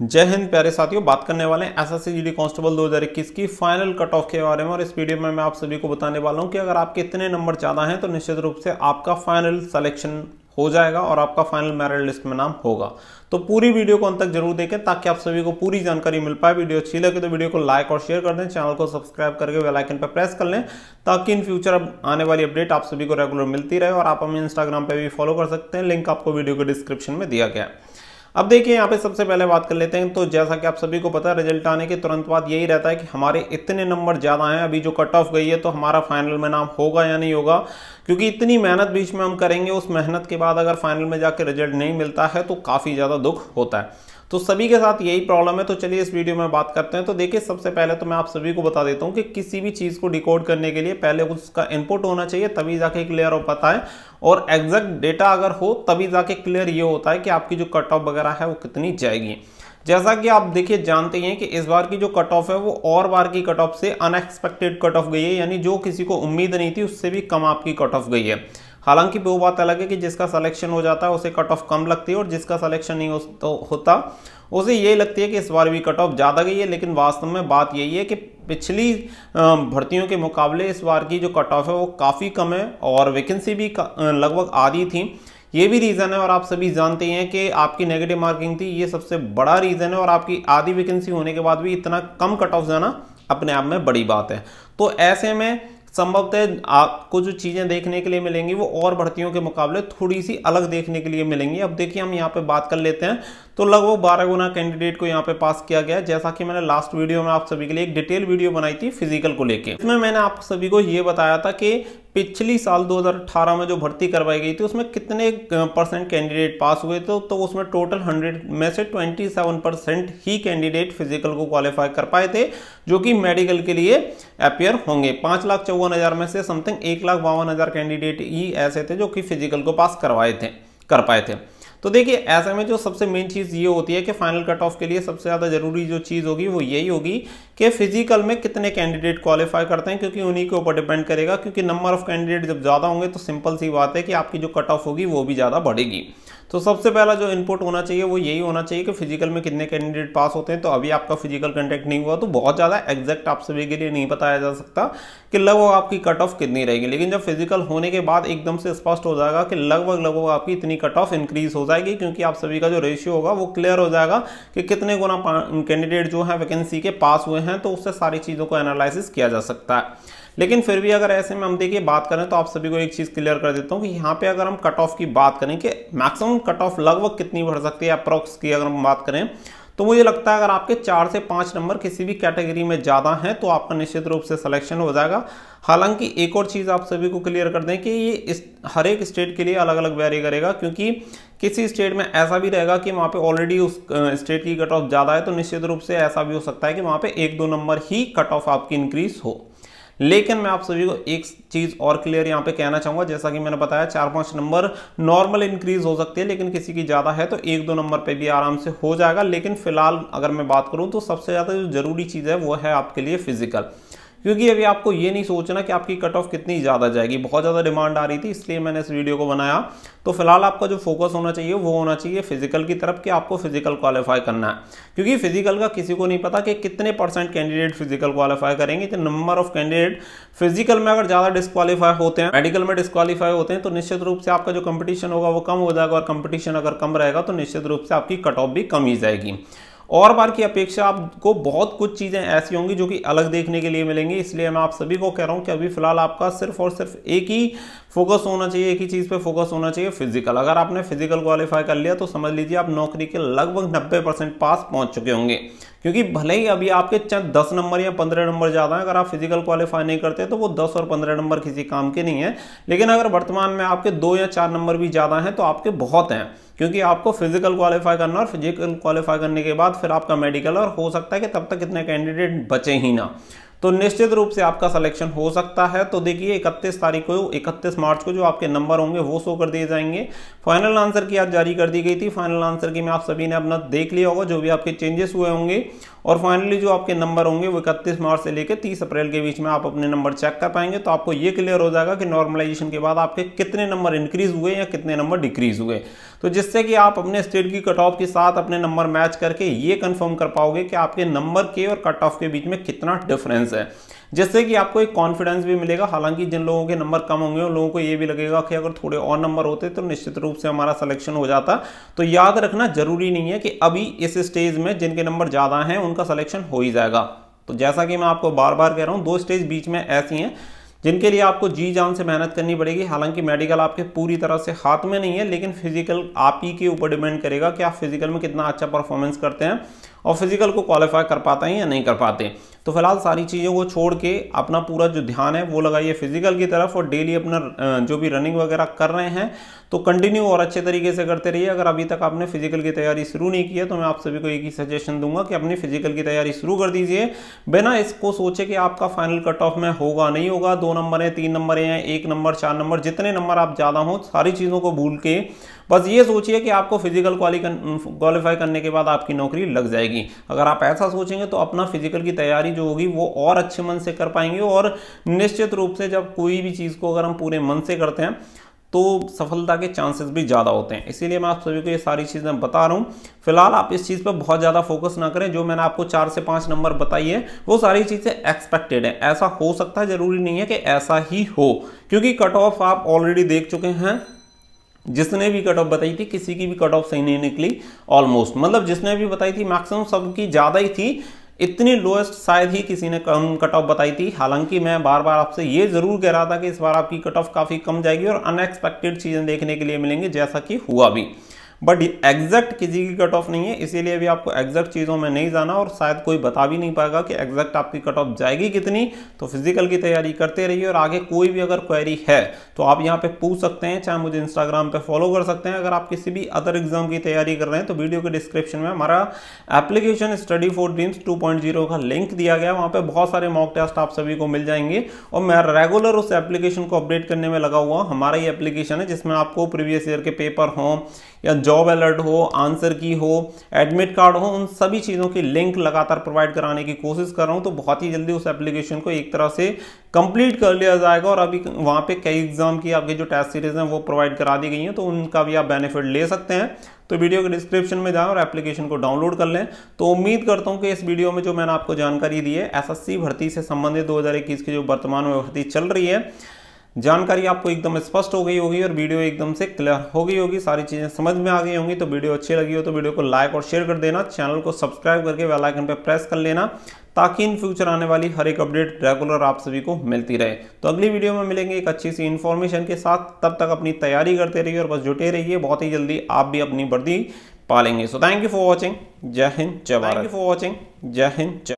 जय हिंद प्यारे साथियों बात करने वाले हैं S S C G constable 2021 की फाइनल कट ऑफ के बारे में और इस वीडियो में मैं आप सभी को बताने वाला हूं कि अगर आपके इतने नंबर ज़्यादा हैं तो निश्चित रूप से आपका फाइनल सिलेक्शन हो जाएगा और आपका फाइनल मेरिट लिस्ट में नाम होगा तो पूरी वीडियो को अंत तक जरूर देखें ताकि आप सभी को पूरी जानकारी मिल पाए वीडियो अच्छी लगे तो वीडियो को लाइक और शेयर कर दें चैनल को सब्सक्राइब करके बेल आइकन पर प्रेस कर लें ताकि इन फ्यूचर अब आने वाली अपडेट आप सभी को रेगुलर मिलती रहे और आप हमें इंस्टाग्राम पर भी फॉलो कर सकते हैं लिंक आपको वीडियो के डिस्क्रिप्शन में दिया गया है अब देखिए यहाँ पे सबसे पहले बात कर लेते हैं तो जैसा कि आप सभी को पता है रिजल्ट आने के तुरंत बाद यही रहता है कि हमारे इतने नंबर ज़्यादा हैं अभी जो कट ऑफ गई है तो हमारा फाइनल में नाम होगा या नहीं होगा क्योंकि इतनी मेहनत बीच में हम करेंगे उस मेहनत के बाद अगर फाइनल में जाकर रिजल्ट नहीं मिलता है तो काफ़ी ज़्यादा दुख होता है तो सभी के साथ यही प्रॉब्लम है तो चलिए इस वीडियो में बात करते हैं तो देखिए सबसे पहले तो मैं आप सभी को बता देता हूँ कि किसी भी चीज़ को डिकोड करने के लिए पहले उसका इनपुट होना चाहिए तभी जाके क्लियर हो पाता है और एग्जैक्ट डेटा अगर हो तभी जाके क्लियर ये होता है कि आपकी जो कट ऑफ वगैरह है वो कितनी जाएगी जैसा कि आप देखिए जानते हैं कि इस बार की जो कट ऑफ है वो और बार की कट ऑफ से अनएक्सपेक्टेड कट ऑफ गई है यानी जो किसी को उम्मीद नहीं थी उससे भी कम आपकी कट ऑफ गई है हालांकि वो बात अलग है कि जिसका सलेक्शन हो जाता है उसे कट ऑफ कम लगती है और जिसका सलेक्शन नहीं हो, तो होता उसे ये लगती है कि इस बार भी कट ऑफ ज़्यादा गई है लेकिन वास्तव में बात यही है कि पिछली भर्तियों के मुकाबले इस बार की जो कट ऑफ है वो काफ़ी कम है और वैकेंसी भी लगभग आधी थी ये भी रीज़न है और आप सभी जानते हैं कि आपकी नेगेटिव मार्किंग थी ये सबसे बड़ा रीज़न है और आपकी आधी वैकेंसी होने के बाद भी इतना कम कट ऑफ जाना अपने आप में बड़ी बात है तो ऐसे में संभवतः आपको जो चीज़ें देखने के लिए मिलेंगी वो और भर्तियों के मुकाबले थोड़ी सी अलग देखने के लिए मिलेंगी अब देखिए हम यहाँ पे बात कर लेते हैं तो लगभग बारह गुना कैंडिडेट को यहाँ पे पास किया गया जैसा कि मैंने लास्ट वीडियो में आप सभी के लिए एक डिटेल वीडियो बनाई थी फिजिकल को लेकर इसमें मैंने आप सभी को ये बताया था कि पिछली साल 2018 में जो भर्ती करवाई गई थी उसमें कितने परसेंट कैंडिडेट पास हुए थे तो उसमें टोटल 100 में से 27 परसेंट ही कैंडिडेट फिजिकल को क्वालिफाई कर पाए थे जो कि मेडिकल के लिए अपेयर होंगे पाँच लाख चौवन हज़ार में से समथिंग एक लाख बावन हज़ार कैंडिडेट ही ऐसे थे जो कि फिजिकल को पास करवाए थे कर पाए थे तो देखिए ऐसे में जो सबसे मेन चीज़ ये होती है कि फाइनल कट ऑफ के लिए सबसे ज़्यादा जरूरी जो चीज़ होगी वो यही होगी कि फिजिकल में कितने कैंडिडेट क्वालिफाई करते हैं क्योंकि उन्हीं के ऊपर डिपेंड करेगा क्योंकि नंबर ऑफ कैंडिडेट जब ज़्यादा होंगे तो सिंपल सी बात है कि आपकी जो कट ऑफ होगी वो भी ज़्यादा बढ़ेगी तो सबसे पहला जो इनपुट होना चाहिए वो यही होना चाहिए कि फिजिकल में कितने कैंडिडेट पास होते हैं तो अभी आपका फिजिकल कंटेक्ट नहीं हुआ तो बहुत ज़्यादा एग्जैक्ट आप सभी के लिए नहीं बताया जा सकता कि लगभग आपकी कट ऑफ कितनी रहेगी लेकिन जब फिजिकल होने के बाद एकदम से स्पष्ट हो जाएगा कि लगभग लगभग आपकी इतनी कट ऑफ इंक्रीज हो जाएगी क्योंकि आप सभी का जो रेशियो होगा वो क्लियर हो जाएगा कि कितने गुना कैंडिडेट जो है वैकेंसी के पास हुए हैं तो उससे सारी चीज़ों को एनालिसिस किया जा सकता है लेकिन फिर भी अगर ऐसे में हम देखिए बात करें तो आप सभी को एक चीज़ क्लियर कर देता हूँ कि यहाँ पे अगर हम कट ऑफ की बात करें कि मैक्सिमम कट ऑफ लगभग कितनी बढ़ सकती है अप्रोक्स की अगर हम बात करें तो मुझे लगता है अगर आपके चार से पाँच नंबर किसी भी कैटेगरी में ज़्यादा हैं तो आपका निश्चित रूप से सिलेक्शन हो जाएगा हालांकि एक और चीज़ आप सभी को क्लियर कर दें कि ये इस हर एक स्टेट के लिए अलग अलग वैरी करेगा क्योंकि किसी स्टेट में ऐसा भी रहेगा कि वहाँ पे ऑलरेडी उस स्टेट की कट ऑफ ज़्यादा है तो निश्चित रूप से ऐसा भी हो सकता है कि वहाँ पे एक दो नंबर ही कट ऑफ आपकी इंक्रीज हो लेकिन मैं आप सभी को एक चीज और क्लियर यहाँ पे कहना चाहूंगा जैसा कि मैंने बताया चार पांच नंबर नॉर्मल इंक्रीज हो सकती है लेकिन किसी की ज्यादा है तो एक दो नंबर पे भी आराम से हो जाएगा लेकिन फिलहाल अगर मैं बात करूं तो सबसे ज्यादा जो जरूरी चीज है वो है आपके लिए फिजिकल क्योंकि अभी आपको ये नहीं सोचना कि आपकी कट ऑफ कितनी ज़्यादा जाएगी बहुत ज़्यादा डिमांड आ रही थी इसलिए मैंने इस वीडियो को बनाया तो फिलहाल आपका जो फोकस होना चाहिए वो होना चाहिए फिजिकल की तरफ कि आपको फिजिकल क्वालिफाई करना है क्योंकि फिजिकल का किसी को नहीं पता कि कितने परसेंट कैंडिडेट फिजिकल क्वालिफाई करेंगे तो नंबर ऑफ कैंडिडेट फिजिकल में अगर ज़्यादा डिस्कालीफाई होते हैं मेडिकल में डिस्कालीफाई होते हैं तो निश्चित रूप से आपका जो कंपटीशन होगा वो कम हो जाएगा और कंपटीशन अगर कम रहेगा तो निश्चित रूप से आपकी कट ऑफ भी कम ही जाएगी और बार की अपेक्षा आपको बहुत कुछ चीज़ें ऐसी होंगी जो कि अलग देखने के लिए मिलेंगी इसलिए मैं आप सभी को कह रहा हूँ कि अभी फिलहाल आपका सिर्फ और सिर्फ एक ही फोकस होना चाहिए एक ही चीज़ पे फोकस होना चाहिए फिजिकल अगर आपने फिजिकल क्वालिफाई कर लिया तो समझ लीजिए आप नौकरी के लगभग नब्बे पास पहुँच चुके होंगे क्योंकि भले ही अभी आपके चंद दस नंबर या पंद्रह नंबर ज़्यादा हैं अगर आप फिजिकल क्वालिफाई नहीं करते तो वो दस और पंद्रह नंबर किसी काम के नहीं है लेकिन अगर वर्तमान में आपके दो या चार नंबर भी ज़्यादा हैं तो आपके बहुत हैं क्योंकि आपको फिजिकल क्वालिफाई करना और फिजिकल क्वालिफाई करने के बाद फिर आपका मेडिकल और हो सकता है कि तब तक इतने कैंडिडेट बचे ही ना तो निश्चित रूप से आपका सिलेक्शन हो सकता है तो देखिए 31 तारीख को 31 मार्च को जो आपके नंबर होंगे वो शो कर दिए जाएंगे फाइनल आंसर की आज जारी कर दी गई थी फाइनल आंसर की मैं आप सभी ने अपना देख लिया होगा जो भी आपके चेंजेस हुए होंगे और फाइनली जो आपके नंबर होंगे वो इकतीस मार्च से लेकर तीस अप्रैल के बीच में आप अपने नंबर चेक कर पाएंगे तो आपको ये क्लियर हो जाएगा कि नॉर्मलाइजेशन के बाद आपके कितने नंबर इंक्रीज हुए या कितने नंबर डिक्रीज हुए तो जिससे कि आप अपने स्टेट की कट ऑफ के साथ अपने नंबर मैच करके ये कन्फर्म कर पाओगे कि आपके नंबर के और कट ऑफ के बीच में कितना डिफरेंस है जिससे कि आपको एक कॉन्फिडेंस भी मिलेगा हालांकि जिन लोगों के नंबर कम होंगे उन लोगों को ये भी लगेगा कि अगर थोड़े और नंबर होते तो निश्चित रूप से हमारा सिलेक्शन हो जाता तो याद रखना जरूरी नहीं है कि अभी इस स्टेज में जिनके नंबर ज़्यादा हैं उनका सलेक्शन हो ही जाएगा तो जैसा कि मैं आपको बार बार कह रहा हूँ दो स्टेज बीच में ऐसी हैं जिनके लिए आपको जी जान से मेहनत करनी पड़ेगी हालांकि मेडिकल आपके पूरी तरह से हाथ में नहीं है लेकिन फिजिकल आप ही के ऊपर डिपेंड करेगा कि आप फिजिकल में कितना अच्छा परफॉर्मेंस करते हैं और फिजिकल को क्वालिफाई कर पाते हैं या नहीं कर पाते तो फिलहाल सारी चीज़ों को छोड़ के अपना पूरा जो ध्यान है वो लगाइए फिजिकल की तरफ और डेली अपना जो भी रनिंग वगैरह कर रहे हैं तो कंटिन्यू और अच्छे तरीके से करते रहिए अगर अभी तक आपने फिजिकल की तैयारी शुरू नहीं की है तो मैं आप सभी को एक ही सजेशन दूंगा कि अपनी फिजिकल की तैयारी शुरू कर दीजिए बिना इसको सोचे कि आपका फाइनल कट ऑफ में होगा नहीं होगा दो नंबर है तीन नंबर है एक नंबर चार नंबर जितने नंबर आप ज़्यादा हों सारी चीज़ों को भूल के बस ये सोचिए कि आपको फिजिकल क्वालिफाई करने के बाद आपकी नौकरी लग जाएगी अगर आप ऐसा सोचेंगे तो अपना फिजिकल की तैयारी जो होगी वो और अच्छे मन से कर पाएंगे और निश्चित रूप से जब कोई भी चीज़ को अगर हम पूरे मन से करते हैं तो सफलता के चांसेस भी ज़्यादा होते हैं इसीलिए मैं आप सभी को ये सारी चीज़ें बता रहा हूँ फिलहाल आप इस चीज़ पर बहुत ज़्यादा फोकस ना करें जो मैंने आपको चार से पाँच नंबर बताई है वो सारी चीज़ें एक्सपेक्टेड हैं ऐसा हो सकता है ज़रूरी नहीं है कि ऐसा ही हो क्योंकि कट ऑफ आप ऑलरेडी देख चुके हैं जिसने भी कट ऑफ बताई थी किसी की भी कट ऑफ सही नहीं निकली ऑलमोस्ट मतलब जिसने भी बताई थी मैक्सिमम सबकी ज़्यादा ही थी इतनी लोएस्ट शायद ही किसी ने कम कट ऑफ बताई थी हालांकि मैं बार बार आपसे ये जरूर कह रहा था कि इस बार आपकी कट ऑफ काफ़ी कम जाएगी और अनएक्सपेक्टेड चीज़ें देखने के लिए मिलेंगी जैसा कि हुआ भी बट एग्जैक्ट किसी की कट ऑफ नहीं है इसीलिए भी आपको एग्जैक्ट चीज़ों में नहीं जाना और शायद कोई बता भी नहीं पाएगा कि एग्जैक्ट आपकी कट ऑफ जाएगी कितनी तो फिजिकल की तैयारी करते रहिए और आगे कोई भी अगर क्वेरी है तो आप यहाँ पे पूछ सकते हैं चाहे मुझे इंस्टाग्राम पे फॉलो कर सकते हैं अगर आप किसी भी अदर एग्जाम की तैयारी कर रहे हैं तो वीडियो के डिस्क्रिप्शन में हमारा application study for dreams two का लिंक दिया गया वहाँ पर बहुत सारे मॉक टेस्ट आप सभी को मिल जाएंगे और मैं रेगुलर उस एप्लीकेशन को अपडेट करने में लगा हुआ हमारा ही एप्लीकेशन है जिसमें आपको प्रीवियस ईयर के पेपर हों या जॉब अलर्ट हो आंसर की हो एडमिट कार्ड हो उन सभी चीज़ों की लिंक लगातार प्रोवाइड कराने की कोशिश कर रहा हूँ तो बहुत ही जल्दी उस एप्लीकेशन को एक तरह से कंप्लीट कर लिया जाएगा और अभी वहाँ पे कई एग्जाम की आपके जो टेस्ट सीरीज हैं वो प्रोवाइड करा दी गई हैं तो उनका भी आप बेनिफिट ले सकते हैं तो वीडियो के डिस्क्रिप्शन में जाएं और एप्लीकेशन को डाउनलोड कर लें तो उम्मीद करता हूं कि इस वीडियो में जो मैंने आपको जानकारी दी है एसएससी भर्ती से संबंधित 2021 की जो वर्तमान में भर्ती चल रही है जानकारी आपको एकदम स्पष्ट हो गई होगी और वीडियो एकदम से क्लियर हो गई होगी सारी चीज़ें समझ में आ गई होंगी तो वीडियो अच्छी लगी हो तो वीडियो को लाइक और शेयर कर देना चैनल को सब्सक्राइब करके बेल आइकन पर प्रेस कर लेना ताकि इन फ्यूचर आने वाली हर एक अपडेट रेगुलर आप सभी को मिलती रहे तो अगली वीडियो में मिलेंगे एक अच्छी सी इन्फॉर्मेशन के साथ तब तक अपनी तैयारी करते रहिए और बस जुटे रहिए बहुत ही जल्दी आप भी अपनी वर्दी पालेंगे so thank you for watching जय हिंद जय Bharat thank you for watching जय हिंद जय